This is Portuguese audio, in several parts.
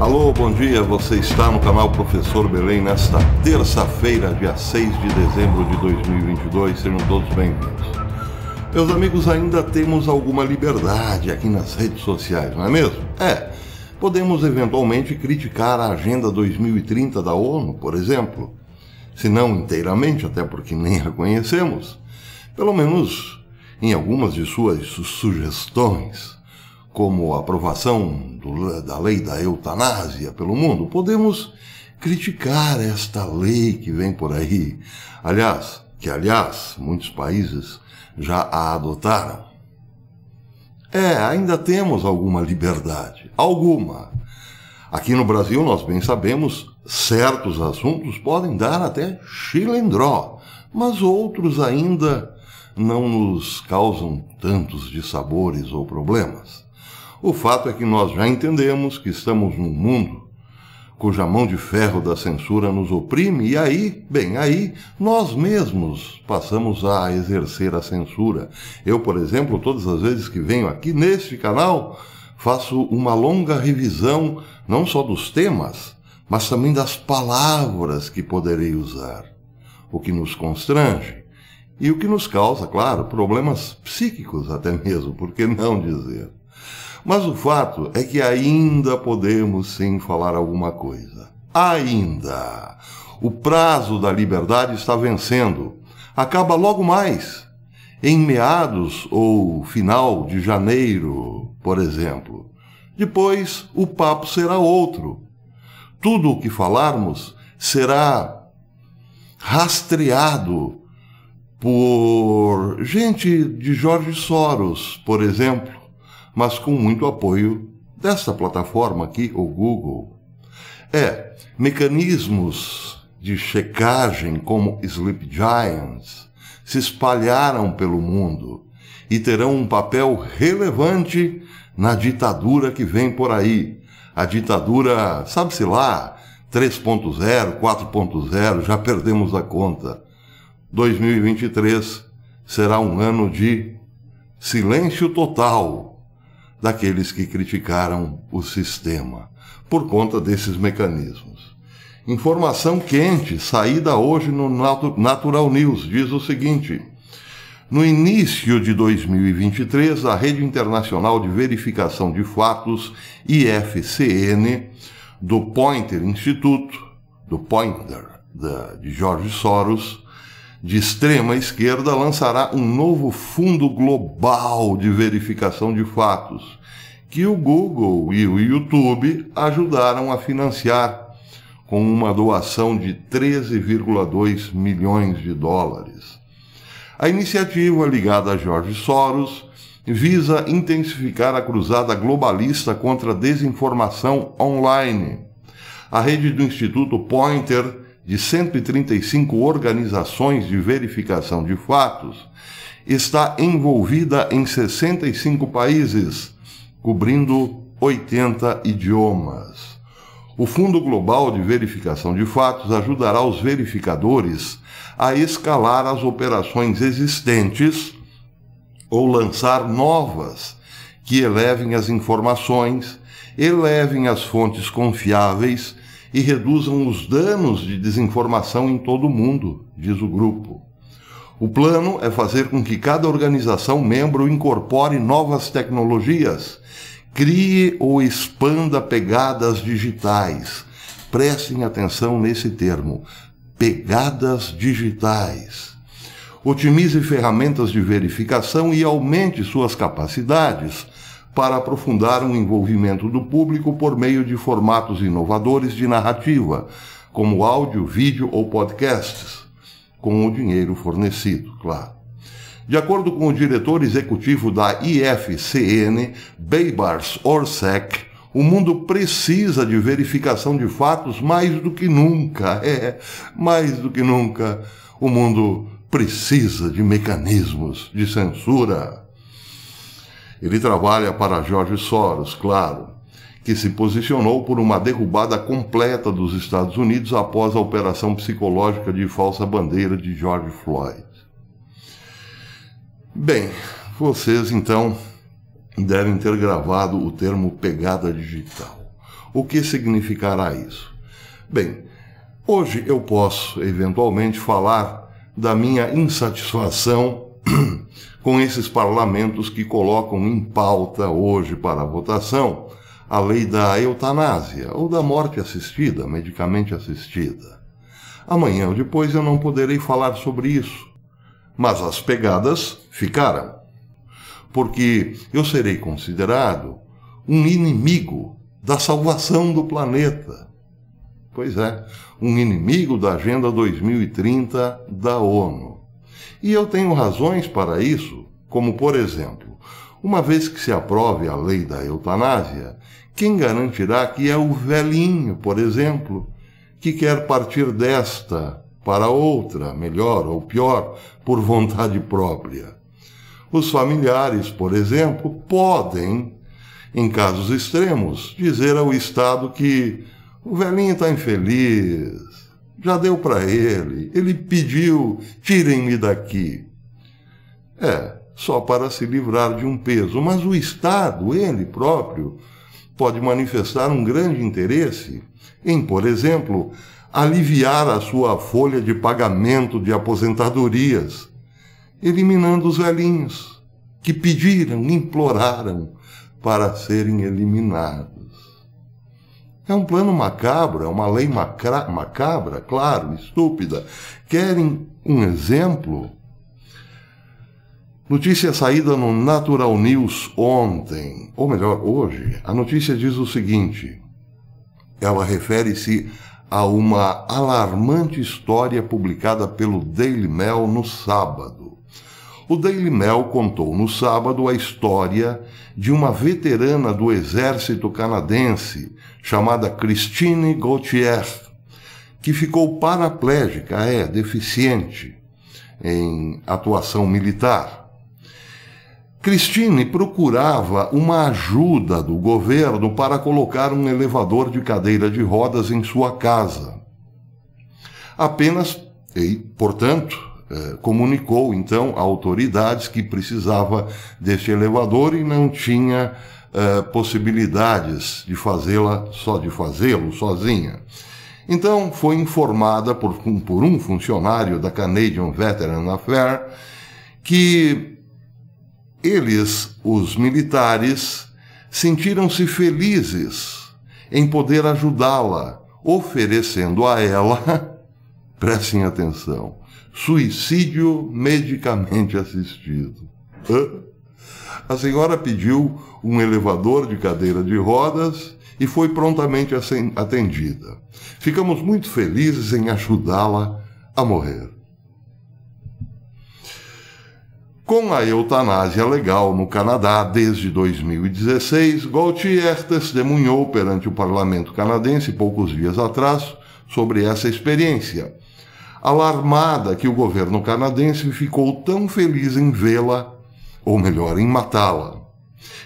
Alô, bom dia. Você está no canal Professor Belém nesta terça-feira, dia 6 de dezembro de 2022. Sejam todos bem-vindos. Meus amigos, ainda temos alguma liberdade aqui nas redes sociais, não é mesmo? É. Podemos eventualmente criticar a Agenda 2030 da ONU, por exemplo, se não inteiramente, até porque nem a conhecemos, pelo menos em algumas de suas sugestões como a aprovação do, da lei da eutanásia pelo mundo, podemos criticar esta lei que vem por aí. Aliás, que aliás, muitos países já a adotaram. É, ainda temos alguma liberdade, alguma. Aqui no Brasil, nós bem sabemos, certos assuntos podem dar até chilindró, mas outros ainda não nos causam tantos dissabores ou problemas. O fato é que nós já entendemos que estamos num mundo cuja mão de ferro da censura nos oprime, e aí, bem, aí nós mesmos passamos a exercer a censura. Eu, por exemplo, todas as vezes que venho aqui neste canal, faço uma longa revisão não só dos temas, mas também das palavras que poderei usar, o que nos constrange e o que nos causa, claro, problemas psíquicos até mesmo, por que não dizer? Mas o fato é que ainda podemos sim falar alguma coisa. Ainda! O prazo da liberdade está vencendo. Acaba logo mais. Em meados ou final de janeiro, por exemplo. Depois o papo será outro. Tudo o que falarmos será rastreado por gente de Jorge Soros, por exemplo mas com muito apoio desta plataforma aqui, o Google. É, mecanismos de checagem como Sleep Giants se espalharam pelo mundo e terão um papel relevante na ditadura que vem por aí. A ditadura, sabe-se lá, 3.0, 4.0, já perdemos a conta. 2023 será um ano de silêncio total daqueles que criticaram o sistema, por conta desses mecanismos. Informação quente, saída hoje no Natural News, diz o seguinte. No início de 2023, a Rede Internacional de Verificação de Fatos, IFCN, do Pointer Instituto, do Pointer de George Soros, de extrema esquerda lançará um novo fundo global de verificação de fatos, que o Google e o YouTube ajudaram a financiar com uma doação de 13,2 milhões de dólares. A iniciativa ligada a George Soros visa intensificar a cruzada globalista contra a desinformação online. A rede do Instituto Pointer de 135 organizações de verificação de fatos, está envolvida em 65 países, cobrindo 80 idiomas. O Fundo Global de Verificação de Fatos ajudará os verificadores a escalar as operações existentes ou lançar novas que elevem as informações, elevem as fontes confiáveis e reduzam os danos de desinformação em todo o mundo, diz o grupo. O plano é fazer com que cada organização membro incorpore novas tecnologias, crie ou expanda pegadas digitais. Prestem atenção nesse termo: pegadas digitais. Otimize ferramentas de verificação e aumente suas capacidades para aprofundar o envolvimento do público por meio de formatos inovadores de narrativa, como áudio, vídeo ou podcasts, com o dinheiro fornecido, claro. De acordo com o diretor executivo da IFCN, Beibars Orsek, o mundo precisa de verificação de fatos mais do que nunca. É, mais do que nunca, o mundo precisa de mecanismos de censura. Ele trabalha para Jorge Soros, claro, que se posicionou por uma derrubada completa dos Estados Unidos após a operação psicológica de falsa bandeira de George Floyd. Bem, vocês então devem ter gravado o termo pegada digital. O que significará isso? Bem, hoje eu posso eventualmente falar da minha insatisfação com esses parlamentos que colocam em pauta hoje para votação a lei da eutanásia ou da morte assistida, medicamente assistida. Amanhã ou depois eu não poderei falar sobre isso, mas as pegadas ficaram, porque eu serei considerado um inimigo da salvação do planeta. Pois é, um inimigo da Agenda 2030 da ONU. E eu tenho razões para isso, como por exemplo, uma vez que se aprove a lei da eutanásia, quem garantirá que é o velhinho, por exemplo, que quer partir desta para outra, melhor ou pior, por vontade própria? Os familiares, por exemplo, podem, em casos extremos, dizer ao Estado que o velhinho está infeliz, já deu para ele, ele pediu, tirem-me daqui. É, só para se livrar de um peso, mas o Estado, ele próprio, pode manifestar um grande interesse em, por exemplo, aliviar a sua folha de pagamento de aposentadorias, eliminando os velhinhos que pediram, imploraram para serem eliminados. É um plano macabro, é uma lei macra, macabra, claro, estúpida. Querem um exemplo? Notícia saída no Natural News ontem, ou melhor, hoje. A notícia diz o seguinte: ela refere-se a uma alarmante história publicada pelo Daily Mail no sábado. O Daily Mail contou no sábado a história de uma veterana do exército canadense chamada Christine Gauthier, que ficou paraplégica, é, deficiente em atuação militar. Christine procurava uma ajuda do governo para colocar um elevador de cadeira de rodas em sua casa. Apenas, e, portanto, é, comunicou então a autoridades que precisava deste elevador e não tinha eh, possibilidades de fazê-la só de fazê-lo sozinha. Então foi informada por, por um funcionário da Canadian Veteran Affair que eles, os militares, sentiram-se felizes em poder ajudá-la, oferecendo a ela, prestem atenção, suicídio medicamente assistido. Hã? A senhora pediu um elevador de cadeira de rodas e foi prontamente atendida. Ficamos muito felizes em ajudá-la a morrer. Com a eutanásia legal no Canadá desde 2016, Gaultier testemunhou perante o parlamento canadense poucos dias atrás sobre essa experiência, alarmada que o governo canadense ficou tão feliz em vê-la ou melhor, em matá-la,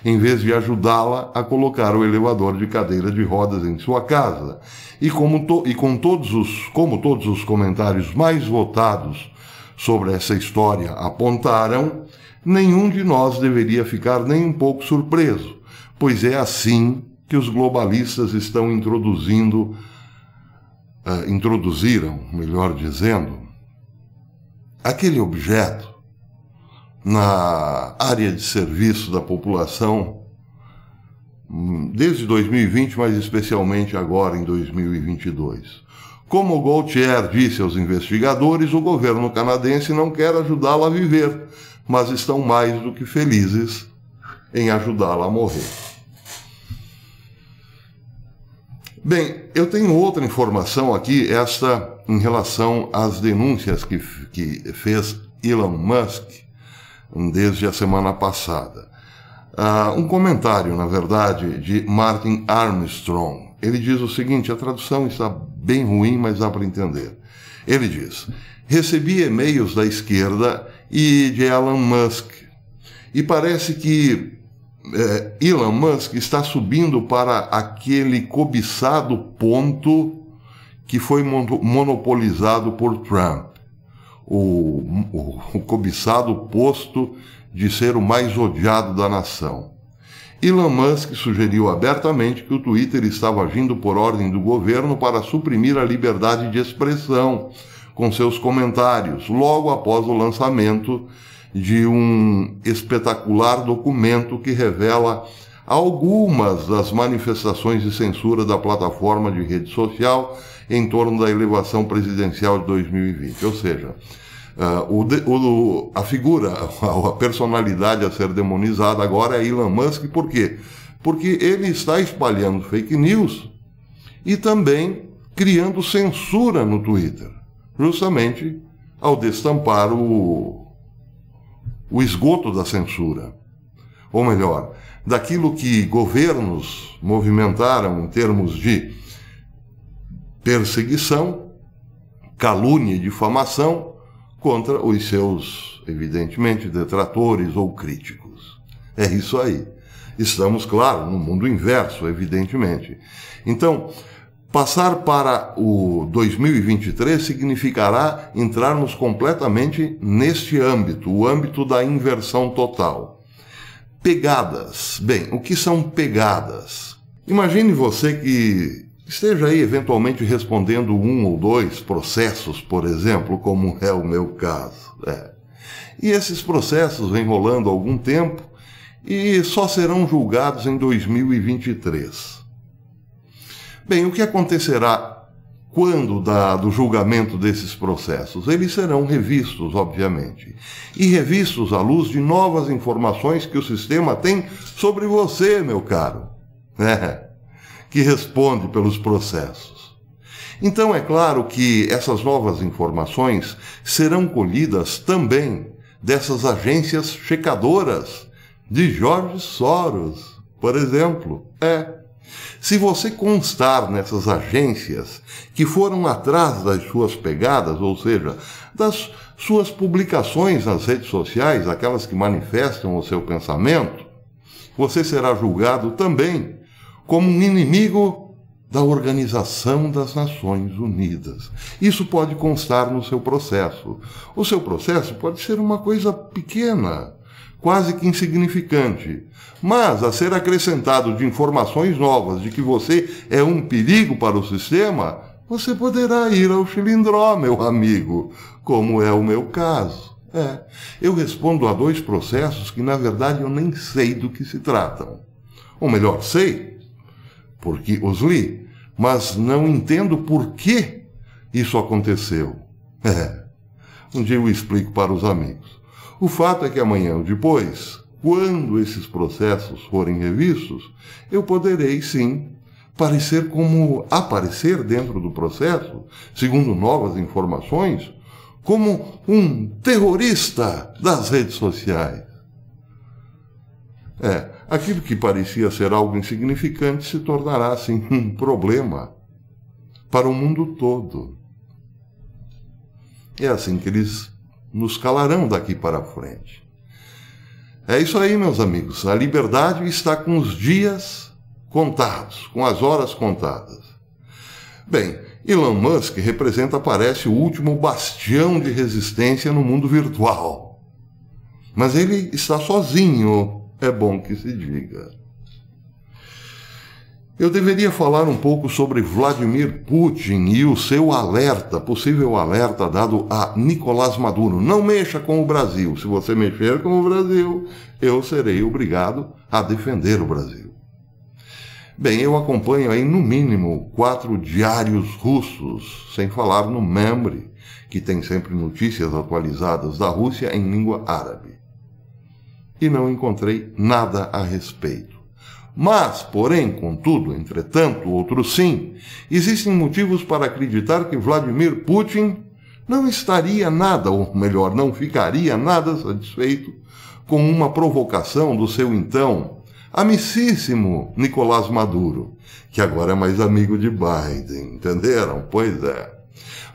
em vez de ajudá-la a colocar o elevador de cadeira de rodas em sua casa. E, como to, e com todos os, como todos os comentários mais votados sobre essa história apontaram, nenhum de nós deveria ficar nem um pouco surpreso, pois é assim que os globalistas estão introduzindo, uh, introduziram, melhor dizendo, aquele objeto na área de serviço da população hum, desde 2020, mas especialmente agora em 2022. Como Gaultier disse aos investigadores, o governo canadense não quer ajudá-la a viver, mas estão mais do que felizes em ajudá-la a morrer. Bem, eu tenho outra informação aqui, esta em relação às denúncias que, que fez Elon Musk desde a semana passada. Uh, um comentário, na verdade, de Martin Armstrong. Ele diz o seguinte: a tradução está bem ruim, mas dá para entender. Ele diz: recebi e-mails da esquerda e de Elon Musk, e parece que eh, Elon Musk está subindo para aquele cobiçado ponto que foi monopolizado por Trump o, o, o cobiçado posto de ser o mais odiado da nação. Elon Musk sugeriu abertamente que o Twitter estava agindo por ordem do governo para suprimir a liberdade de expressão com seus comentários, logo após o lançamento de um espetacular documento que revela algumas das manifestações de censura da plataforma de rede social em torno da elevação presidencial de 2020. Ou seja, Uh, o de, o, a figura, a, a, personalidade a ser demonizada agora é Elon Musk, por quê? Porque ele está espalhando fake news e também criando censura no Twitter, justamente ao destampar o, o esgoto da censura. Ou melhor, daquilo que governos movimentaram em termos de perseguição, calúnia e difamação contra os seus, evidentemente, detratores ou críticos. É isso aí. Estamos, claro, no mundo inverso, evidentemente. Então, passar para o 2023 significará entrarmos completamente neste âmbito, o âmbito da inversão total. Pegadas. Bem, o que são pegadas? Imagine você que Esteja aí eventualmente respondendo um ou dois processos, por exemplo, como é o meu caso. É. E esses processos vêm rolando há algum tempo e só serão julgados em 2023. Bem, o que acontecerá quando da, do julgamento desses processos? Eles serão revistos, obviamente, e revistos à luz de novas informações que o sistema tem sobre você, meu caro. É que responde pelos processos. Então é claro que essas novas informações serão colhidas também dessas agências checadoras de Jorge Soros, por exemplo. É. Se você constar nessas agências que foram atrás das suas pegadas, ou seja, das suas publicações nas redes sociais, aquelas que manifestam o seu pensamento, você será julgado também como um inimigo da Organização das Nações Unidas. Isso pode constar no seu processo. O seu processo pode ser uma coisa pequena, quase que insignificante, mas a ser acrescentado de informações novas de que você é um perigo para o sistema, você poderá ir ao cilindró, meu amigo, como é o meu caso. É, eu respondo a dois processos que, na verdade, eu nem sei do que se tratam. Ou melhor, sei, porque os li, mas não entendo por que isso aconteceu. É. Um dia eu explico para os amigos. O fato é que amanhã ou depois, quando esses processos forem revistos, eu poderei sim parecer como aparecer dentro do processo, segundo novas informações, como um terrorista das redes sociais. É, Aquilo que parecia ser algo insignificante se tornará, assim, um problema para o mundo todo. É assim que eles nos calarão daqui para frente. É isso aí, meus amigos. A liberdade está com os dias contados, com as horas contadas. Bem, Elon Musk representa, parece, o último bastião de resistência no mundo virtual. Mas ele está sozinho é bom que se diga. Eu deveria falar um pouco sobre Vladimir Putin e o seu alerta, possível alerta dado a Nicolás Maduro. Não mexa com o Brasil. Se você mexer com o Brasil, eu serei obrigado a defender o Brasil. Bem, eu acompanho aí no mínimo quatro diários russos, sem falar no Membre, que tem sempre notícias atualizadas da Rússia em língua árabe e não encontrei nada a respeito. Mas, porém, contudo, entretanto, outro sim, existem motivos para acreditar que Vladimir Putin não estaria nada, ou melhor, não ficaria nada satisfeito com uma provocação do seu então amicíssimo Nicolás Maduro, que agora é mais amigo de Biden, entenderam? Pois é.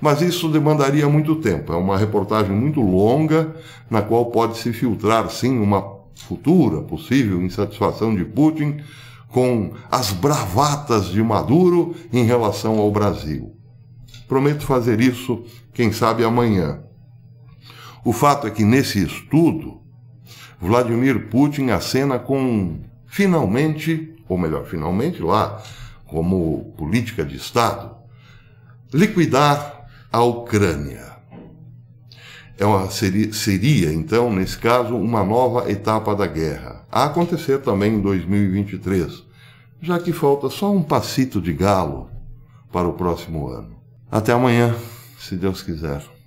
Mas isso demandaria muito tempo. É uma reportagem muito longa, na qual pode se filtrar, sim, uma futura possível insatisfação de Putin com as bravatas de Maduro em relação ao Brasil. Prometo fazer isso, quem sabe amanhã. O fato é que nesse estudo, Vladimir Putin acena com, finalmente, ou melhor, finalmente lá, como política de Estado, liquidar a Ucrânia. É uma, seria, seria, então, nesse caso, uma nova etapa da guerra, a acontecer também em 2023, já que falta só um passito de galo para o próximo ano. Até amanhã, se Deus quiser.